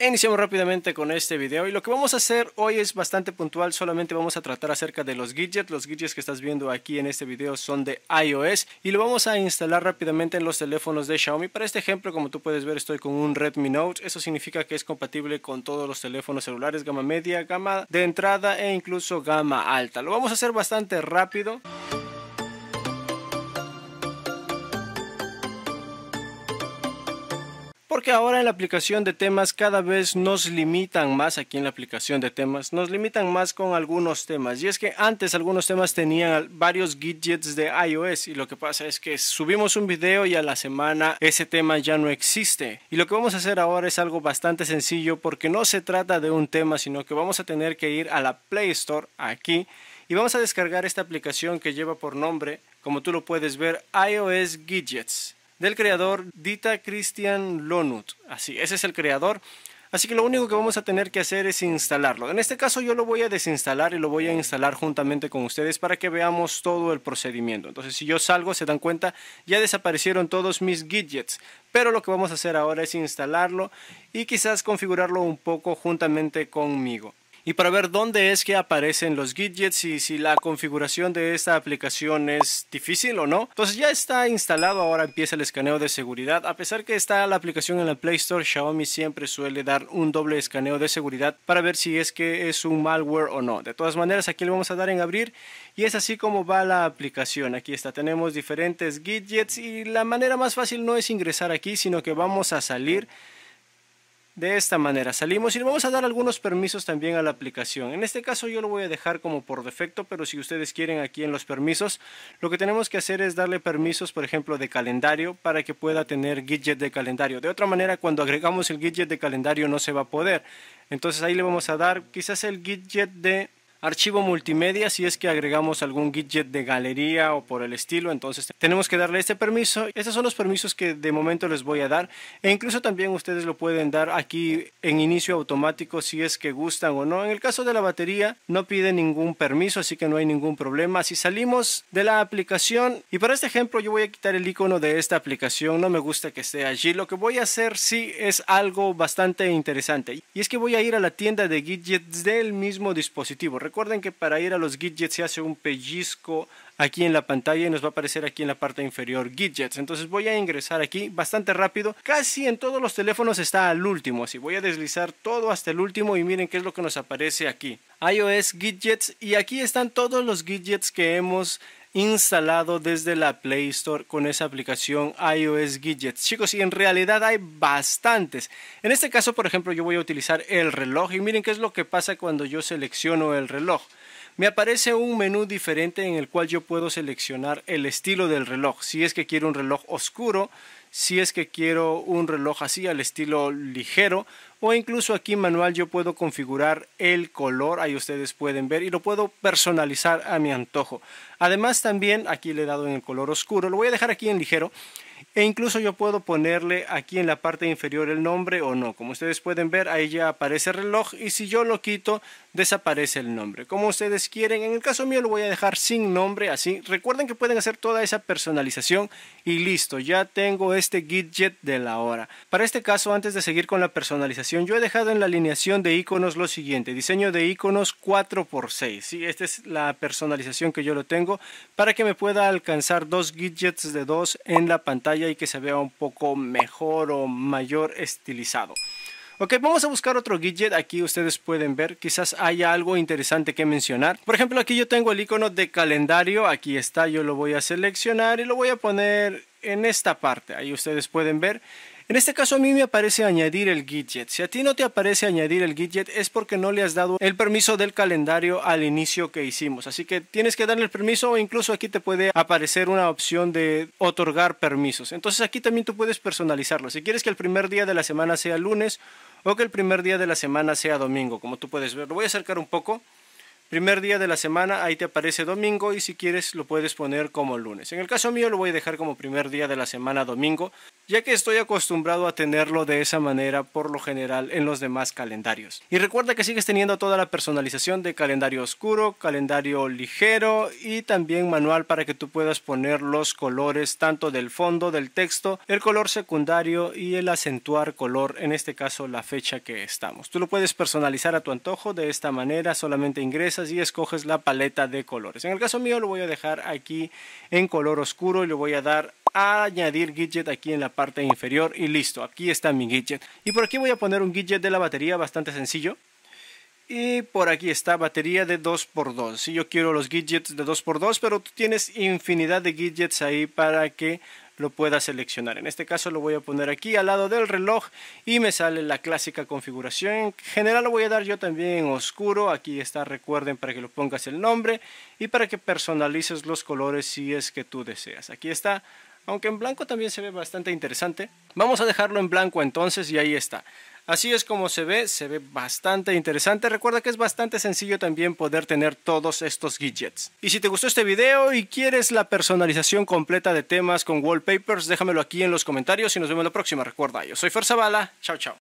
Iniciamos rápidamente con este video y lo que vamos a hacer hoy es bastante puntual, solamente vamos a tratar acerca de los widgets, los widgets que estás viendo aquí en este video son de iOS y lo vamos a instalar rápidamente en los teléfonos de Xiaomi, para este ejemplo como tú puedes ver estoy con un Redmi Note, eso significa que es compatible con todos los teléfonos celulares, gama media, gama de entrada e incluso gama alta, lo vamos a hacer bastante rápido. porque ahora en la aplicación de temas cada vez nos limitan más aquí en la aplicación de temas, nos limitan más con algunos temas. Y es que antes algunos temas tenían varios widgets de iOS y lo que pasa es que subimos un video y a la semana ese tema ya no existe. Y lo que vamos a hacer ahora es algo bastante sencillo porque no se trata de un tema, sino que vamos a tener que ir a la Play Store aquí y vamos a descargar esta aplicación que lleva por nombre, como tú lo puedes ver, iOS Widgets del creador Dita Christian Lonut. Así, ese es el creador. Así que lo único que vamos a tener que hacer es instalarlo. En este caso yo lo voy a desinstalar y lo voy a instalar juntamente con ustedes para que veamos todo el procedimiento. Entonces si yo salgo, se dan cuenta, ya desaparecieron todos mis widgets. Pero lo que vamos a hacer ahora es instalarlo y quizás configurarlo un poco juntamente conmigo y para ver dónde es que aparecen los widgets y si la configuración de esta aplicación es difícil o no. Entonces ya está instalado, ahora empieza el escaneo de seguridad. A pesar que está la aplicación en la Play Store, Xiaomi siempre suele dar un doble escaneo de seguridad para ver si es que es un malware o no. De todas maneras, aquí le vamos a dar en abrir y es así como va la aplicación. Aquí está, tenemos diferentes widgets y la manera más fácil no es ingresar aquí, sino que vamos a salir de esta manera salimos y le vamos a dar algunos permisos también a la aplicación. En este caso yo lo voy a dejar como por defecto, pero si ustedes quieren aquí en los permisos, lo que tenemos que hacer es darle permisos, por ejemplo, de calendario para que pueda tener widget de calendario. De otra manera, cuando agregamos el widget de calendario no se va a poder. Entonces ahí le vamos a dar quizás el widget de archivo multimedia si es que agregamos algún widget de galería o por el estilo entonces tenemos que darle este permiso estos son los permisos que de momento les voy a dar e incluso también ustedes lo pueden dar aquí en inicio automático si es que gustan o no en el caso de la batería no pide ningún permiso así que no hay ningún problema si salimos de la aplicación y para este ejemplo yo voy a quitar el icono de esta aplicación no me gusta que esté allí lo que voy a hacer sí es algo bastante interesante y es que voy a ir a la tienda de widgets del mismo dispositivo Recuerden que para ir a los widgets se hace un pellizco aquí en la pantalla y nos va a aparecer aquí en la parte inferior widgets. Entonces voy a ingresar aquí bastante rápido. Casi en todos los teléfonos está al último, así voy a deslizar todo hasta el último y miren qué es lo que nos aparece aquí. iOS widgets y aquí están todos los widgets que hemos instalado desde la Play Store con esa aplicación iOS Gadgets. Chicos, y en realidad hay bastantes. En este caso, por ejemplo, yo voy a utilizar el reloj y miren qué es lo que pasa cuando yo selecciono el reloj me aparece un menú diferente en el cual yo puedo seleccionar el estilo del reloj, si es que quiero un reloj oscuro, si es que quiero un reloj así al estilo ligero o incluso aquí manual yo puedo configurar el color, ahí ustedes pueden ver y lo puedo personalizar a mi antojo. Además también aquí le he dado en el color oscuro, lo voy a dejar aquí en ligero e incluso yo puedo ponerle aquí en la parte inferior el nombre o no. Como ustedes pueden ver, ahí ya aparece reloj y si yo lo quito, desaparece el nombre. Como ustedes quieren, en el caso mío lo voy a dejar sin nombre, así. Recuerden que pueden hacer toda esa personalización y listo, ya tengo este widget de la hora. Para este caso, antes de seguir con la personalización, yo he dejado en la alineación de iconos lo siguiente. Diseño de iconos 4x6. 6 Esta es la personalización que yo lo tengo para que me pueda alcanzar dos widgets de dos en la pantalla y que se vea un poco mejor o mayor estilizado. Ok, vamos a buscar otro widget, aquí ustedes pueden ver, quizás haya algo interesante que mencionar. Por ejemplo, aquí yo tengo el icono de calendario, aquí está, yo lo voy a seleccionar y lo voy a poner en esta parte. Ahí ustedes pueden ver en este caso a mí me aparece añadir el widget. Si a ti no te aparece añadir el widget es porque no le has dado el permiso del calendario al inicio que hicimos. Así que tienes que darle el permiso o incluso aquí te puede aparecer una opción de otorgar permisos. Entonces aquí también tú puedes personalizarlo. Si quieres que el primer día de la semana sea lunes o que el primer día de la semana sea domingo, como tú puedes ver. Lo voy a acercar un poco. Primer día de la semana, ahí te aparece domingo y si quieres lo puedes poner como lunes. En el caso mío lo voy a dejar como primer día de la semana domingo ya que estoy acostumbrado a tenerlo de esa manera por lo general en los demás calendarios. Y recuerda que sigues teniendo toda la personalización de calendario oscuro, calendario ligero y también manual para que tú puedas poner los colores tanto del fondo, del texto, el color secundario y el acentuar color, en este caso la fecha que estamos. Tú lo puedes personalizar a tu antojo de esta manera, solamente ingresas y escoges la paleta de colores. En el caso mío lo voy a dejar aquí en color oscuro y le voy a dar añadir widget aquí en la parte inferior y listo, aquí está mi widget. Y por aquí voy a poner un widget de la batería bastante sencillo. Y por aquí está batería de 2x2. Si yo quiero los widgets de 2x2, pero tú tienes infinidad de widgets ahí para que lo puedas seleccionar. En este caso lo voy a poner aquí al lado del reloj y me sale la clásica configuración. general lo voy a dar yo también oscuro. Aquí está, recuerden, para que lo pongas el nombre y para que personalices los colores si es que tú deseas. Aquí está aunque en blanco también se ve bastante interesante. Vamos a dejarlo en blanco entonces y ahí está. Así es como se ve, se ve bastante interesante. Recuerda que es bastante sencillo también poder tener todos estos widgets. Y si te gustó este video y quieres la personalización completa de temas con wallpapers, déjamelo aquí en los comentarios y nos vemos la próxima. Recuerda, yo soy Fuerza Bala. Chao, chao.